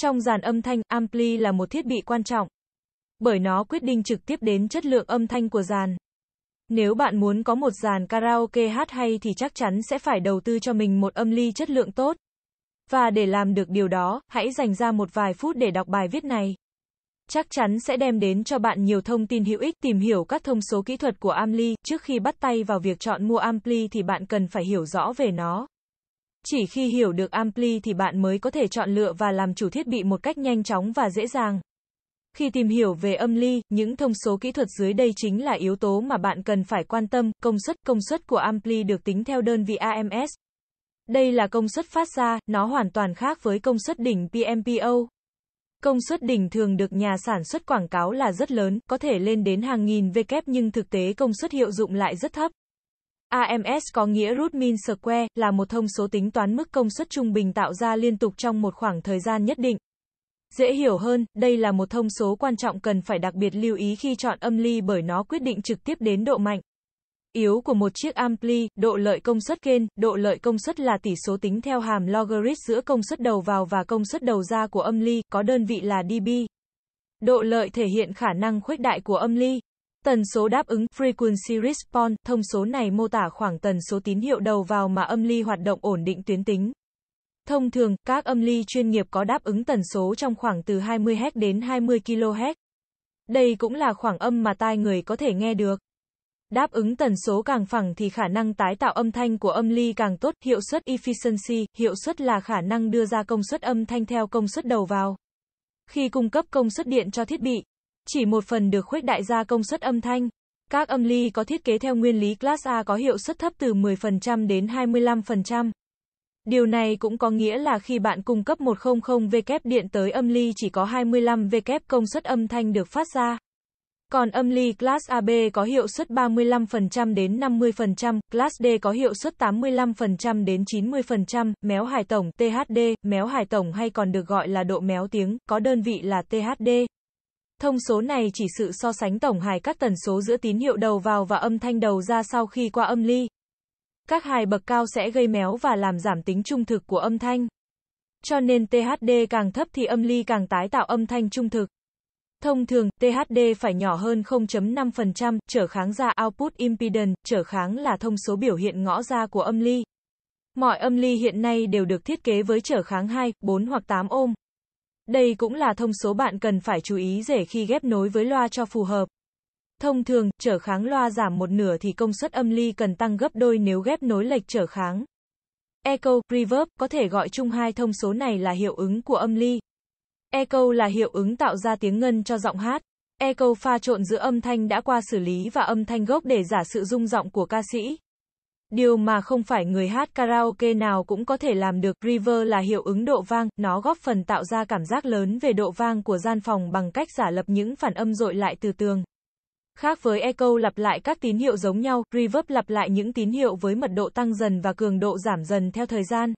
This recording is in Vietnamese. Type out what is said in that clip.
Trong dàn âm thanh, ampli là một thiết bị quan trọng, bởi nó quyết định trực tiếp đến chất lượng âm thanh của dàn. Nếu bạn muốn có một dàn karaoke hát hay thì chắc chắn sẽ phải đầu tư cho mình một âm ly chất lượng tốt. Và để làm được điều đó, hãy dành ra một vài phút để đọc bài viết này. Chắc chắn sẽ đem đến cho bạn nhiều thông tin hữu ích, tìm hiểu các thông số kỹ thuật của Ampli. Trước khi bắt tay vào việc chọn mua Ampli thì bạn cần phải hiểu rõ về nó. Chỉ khi hiểu được Ampli thì bạn mới có thể chọn lựa và làm chủ thiết bị một cách nhanh chóng và dễ dàng. Khi tìm hiểu về âm ly, những thông số kỹ thuật dưới đây chính là yếu tố mà bạn cần phải quan tâm. Công suất Công suất của Ampli được tính theo đơn vị AMS. Đây là công suất phát ra, nó hoàn toàn khác với công suất đỉnh PMPO. Công suất đỉnh thường được nhà sản xuất quảng cáo là rất lớn, có thể lên đến hàng nghìn W nhưng thực tế công suất hiệu dụng lại rất thấp. AMS có nghĩa root mean square là một thông số tính toán mức công suất trung bình tạo ra liên tục trong một khoảng thời gian nhất định. Dễ hiểu hơn, đây là một thông số quan trọng cần phải đặc biệt lưu ý khi chọn âm ly bởi nó quyết định trực tiếp đến độ mạnh yếu của một chiếc ampli, độ lợi công suất gain, độ lợi công suất là tỷ số tính theo hàm logarit giữa công suất đầu vào và công suất đầu ra của âm ly, có đơn vị là dB. Độ lợi thể hiện khả năng khuếch đại của âm ly. Tần số đáp ứng frequency response, thông số này mô tả khoảng tần số tín hiệu đầu vào mà âm ly hoạt động ổn định tuyến tính. Thông thường, các âm ly chuyên nghiệp có đáp ứng tần số trong khoảng từ 20 Hz đến 20 kHz. Đây cũng là khoảng âm mà tai người có thể nghe được. Đáp ứng tần số càng phẳng thì khả năng tái tạo âm thanh của âm ly càng tốt, hiệu suất efficiency, hiệu suất là khả năng đưa ra công suất âm thanh theo công suất đầu vào. Khi cung cấp công suất điện cho thiết bị, chỉ một phần được khuếch đại ra công suất âm thanh. Các âm ly có thiết kế theo nguyên lý Class A có hiệu suất thấp từ 10% đến 25%. Điều này cũng có nghĩa là khi bạn cung cấp 100W e điện tới âm ly chỉ có 25W e công suất âm thanh được phát ra. Còn âm ly Class AB có hiệu suất 35% đến 50%, Class D có hiệu suất 85% đến 90%, méo hài tổng THD, méo hài tổng hay còn được gọi là độ méo tiếng, có đơn vị là THD. Thông số này chỉ sự so sánh tổng hài các tần số giữa tín hiệu đầu vào và âm thanh đầu ra sau khi qua âm ly. Các hài bậc cao sẽ gây méo và làm giảm tính trung thực của âm thanh. Cho nên THD càng thấp thì âm ly càng tái tạo âm thanh trung thực. Thông thường, THD phải nhỏ hơn 0.5%, trở kháng ra output impedance, trở kháng là thông số biểu hiện ngõ ra của âm ly. Mọi âm ly hiện nay đều được thiết kế với trở kháng 2, 4 hoặc 8 ôm. Đây cũng là thông số bạn cần phải chú ý rể khi ghép nối với loa cho phù hợp. Thông thường, trở kháng loa giảm một nửa thì công suất âm ly cần tăng gấp đôi nếu ghép nối lệch trở kháng. Echo, reverb, có thể gọi chung hai thông số này là hiệu ứng của âm ly. Echo là hiệu ứng tạo ra tiếng ngân cho giọng hát. Echo pha trộn giữa âm thanh đã qua xử lý và âm thanh gốc để giả sự rung giọng của ca sĩ. Điều mà không phải người hát karaoke nào cũng có thể làm được, river là hiệu ứng độ vang, nó góp phần tạo ra cảm giác lớn về độ vang của gian phòng bằng cách giả lập những phản âm dội lại từ tường. Khác với echo lặp lại các tín hiệu giống nhau, reverb lặp lại những tín hiệu với mật độ tăng dần và cường độ giảm dần theo thời gian.